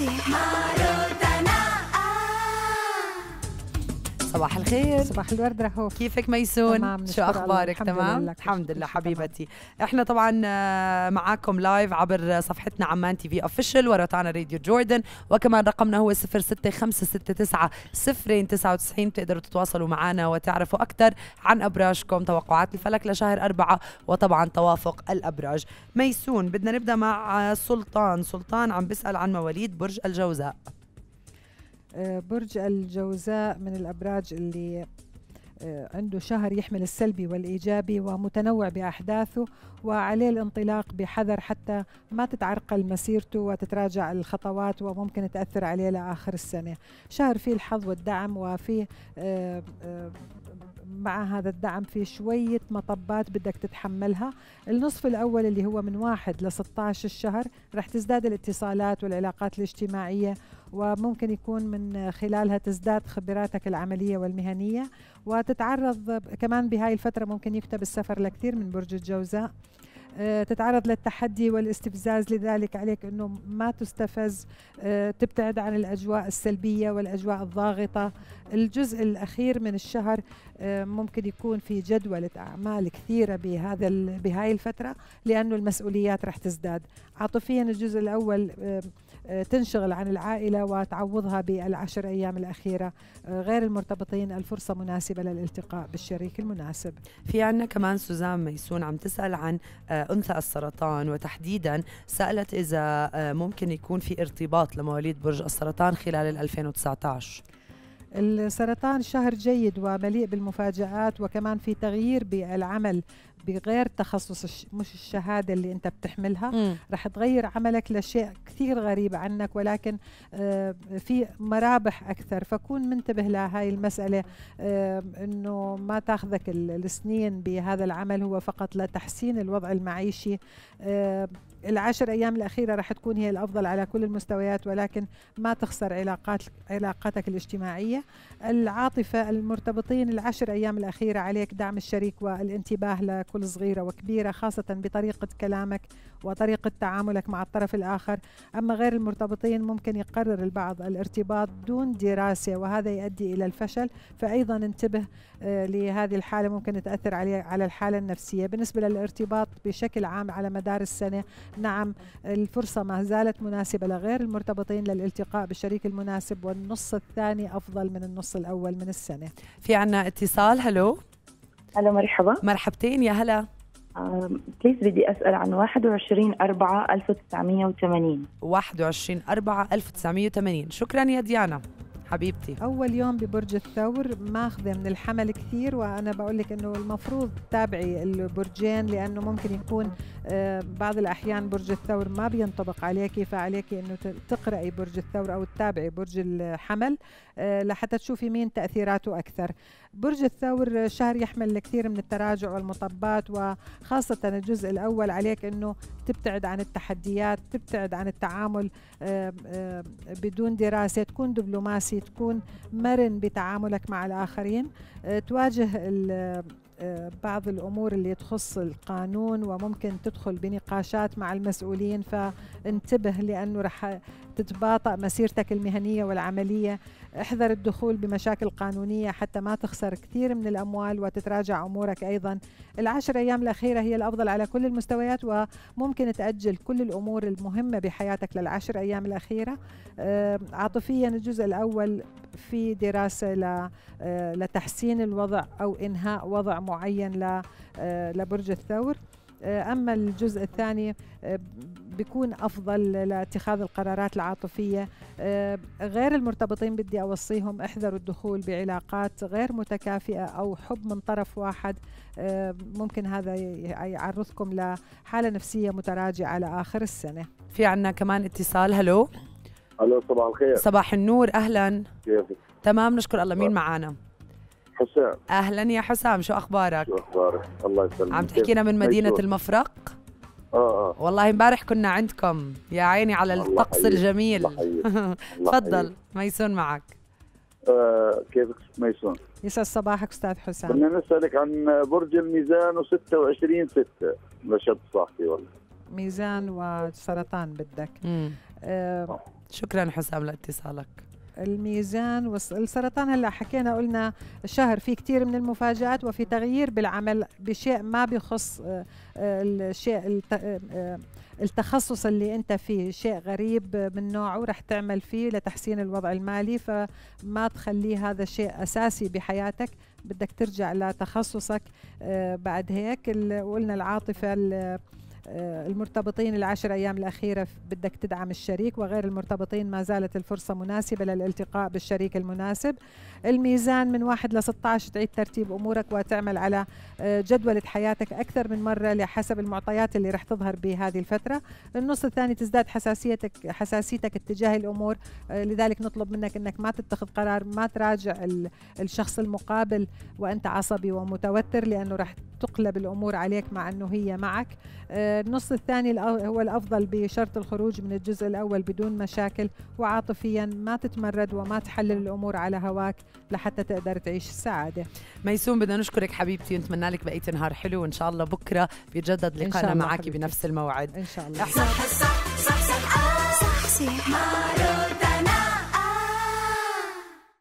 see. صباح الخير صباح الورد رهوف كيفك ميسون تمام شو اخبارك الحمد تمام لله. الحمد لله حبيبتي تمام. احنا طبعا آه، معاكم لايف عبر صفحتنا عمان تي في اوفيشال ورطانا راديو جوردن وكمان رقمنا هو 06569 بتقدروا تتواصلوا معنا وتعرفوا اكثر عن ابراجكم توقعات الفلك لشهر أربعة وطبعا توافق الابراج ميسون بدنا نبدا مع سلطان سلطان عم بيسال عن مواليد برج الجوزاء آه، برج الجوزاء من الأبراج اللي آه، عنده شهر يحمل السلبي والإيجابي ومتنوع بأحداثه وعليه الانطلاق بحذر حتى ما تتعرقل مسيرته وتتراجع الخطوات وممكن تأثر عليه لآخر السنة شهر فيه الحظ والدعم وفيه آه، مع هذا الدعم في شوية مطبات بدك تتحملها النصف الأول اللي هو من واحد ل 16 الشهر رح تزداد الاتصالات والعلاقات الاجتماعية وممكن يكون من خلالها تزداد خبراتك العملية والمهنية وتتعرض كمان بهاي الفترة ممكن يكتب السفر لكثير من برج الجوزاء آه، تتعرض للتحدي والاستفزاز لذلك عليك انه ما تستفز آه، تبتعد عن الاجواء السلبيه والاجواء الضاغطه الجزء الاخير من الشهر آه، ممكن يكون في جدوله اعمال كثيره بهذا بهاي الفتره لانه المسؤوليات رح تزداد عاطفيا الجزء الاول آه، تنشغل عن العائلة وتعوضها بالعشر أيام الأخيرة آه، غير المرتبطين الفرصة مناسبة للالتقاء بالشريك المناسب في عنا كمان سوزان ميسون عم تسأل عن آه، أنثى السرطان وتحديدا سألت إذا ممكن يكون في ارتباط لمواليد برج السرطان خلال ال 2019 السرطان شهر جيد ومليء بالمفاجآت وكمان في تغيير بالعمل بغير تخصص الش... مش الشهاده اللي انت بتحملها مم. رح تغير عملك لشيء كثير غريب عنك ولكن آه، في مرابح اكثر فكون منتبه لهاي المساله آه، انه ما تاخذك السنين بهذا العمل هو فقط لتحسين الوضع المعيشي آه، العشر ايام الاخيره راح تكون هي الافضل على كل المستويات ولكن ما تخسر علاقات علاقاتك الاجتماعيه العاطفه المرتبطين العشر ايام الاخيره عليك دعم الشريك والانتباه لكل صغيره وكبيره خاصه بطريقه كلامك وطريقه تعاملك مع الطرف الاخر اما غير المرتبطين ممكن يقرر البعض الارتباط دون دراسه وهذا يؤدي الى الفشل فايضا انتبه آه، لهذه الحاله ممكن تاثر على الحاله النفسيه بالنسبه للارتباط بشكل عام على مدار السنه نعم الفرصة ما زالت مناسبة لغير المرتبطين للالتقاء بالشريك المناسب والنص الثاني أفضل من النص الأول من السنة في عنا اتصال هلو هلا مرحبا مرحبتين يا هلا بليز بدي اسال عن 21 4 1980 21 4 1980 شكرا يا ديانا حبيبتي اول يوم ببرج الثور ماخذه من الحمل كثير وانا بقول لك انه المفروض تتابعي البرجين لانه ممكن يكون آه، بعض الاحيان برج الثور ما بينطبق عليك فعليك انه تقراي برج الثور او تتابعي برج الحمل آه، لحتى تشوفي مين تاثيراته اكثر برج الثور شهر يحمل كثير من التراجع والمطبات وخاصة الجزء الأول عليك أنه تبتعد عن التحديات تبتعد عن التعامل بدون دراسة تكون دبلوماسي تكون مرن بتعاملك مع الآخرين آه، تواجه آه، بعض الامور اللي تخص القانون وممكن تدخل بنقاشات مع المسؤولين فانتبه لانه رح تتباطأ مسيرتك المهنية والعملية احذر الدخول بمشاكل قانونية حتى ما تخسر كثير من الأموال وتتراجع أمورك أيضا العشر أيام الأخيرة هي الأفضل على كل المستويات وممكن تأجل كل الأمور المهمة بحياتك للعشر أيام الأخيرة آه، عاطفيا الجزء الأول في دراسة آه، لتحسين الوضع أو إنهاء وضع معين آه، لبرج الثور آه، اما الجزء الثاني آه، بيكون افضل لاتخاذ القرارات العاطفيه آه، غير المرتبطين بدي اوصيهم احذروا الدخول بعلاقات غير متكافئه او حب من طرف واحد ممكن هذا يعرضكم لحاله نفسيه متراجعه على اخر السنه في عنا كمان اتصال هلو الو صباح الخير صباح النور اهلا كيفك تمام نشكر الله مين معانا حسام اهلا يا حسام شو اخبارك شو اخبارك الله يسلمك عم تحكينا من مدينه المفرق اه اه والله امبارح كنا عندكم يا عيني على الطقس الله الجميل تفضل ميسون معك آه كيفك ميسون يسعد صباحك استاذ حسام بدنا نسالك عن برج الميزان و26 6 نشد صاحبي والله ميزان وسرطان بدك آه شكرا حسام لاتصالك الميزان والسرطان هلا حكينا قلنا الشهر في كثير من المفاجآت وفي تغيير بالعمل بشيء ما بخص آه، آه، الشيء آه، التخصص اللي انت فيه شيء غريب من نوعه رح تعمل فيه لتحسين الوضع المالي فما تخلي هذا شيء اساسي بحياتك بدك ترجع لتخصصك بعد هيك وقلنا العاطفه آه، المرتبطين العشر أيام الأخيرة بدك تدعم الشريك وغير المرتبطين ما زالت الفرصة مناسبة للالتقاء بالشريك المناسب الميزان من 1 ل 16 تعيد ترتيب أمورك وتعمل على آه، جدولة حياتك أكثر من مرة لحسب المعطيات اللي رح تظهر بهذه الفترة النص الثاني تزداد حساسيتك حساسيتك اتجاه الأمور آه، لذلك نطلب منك أنك ما تتخذ قرار ما تراجع الشخص المقابل وأنت عصبي ومتوتر لأنه رح تقلب الأمور عليك مع أنه هي معك أه النص الثاني هو الأفضل بشرط الخروج من الجزء الأول بدون مشاكل وعاطفيا ما تتمرد وما تحلل الأمور على هواك لحتى تقدر تعيش السعادة ميسون بدنا نشكرك حبيبتي ونتمنى لك بقية نهار حلو وإن شاء الله بكرة بيتجدد لقائنا معك بنفس الموعد إن شاء الله صح صح صح صح صح صح صح صح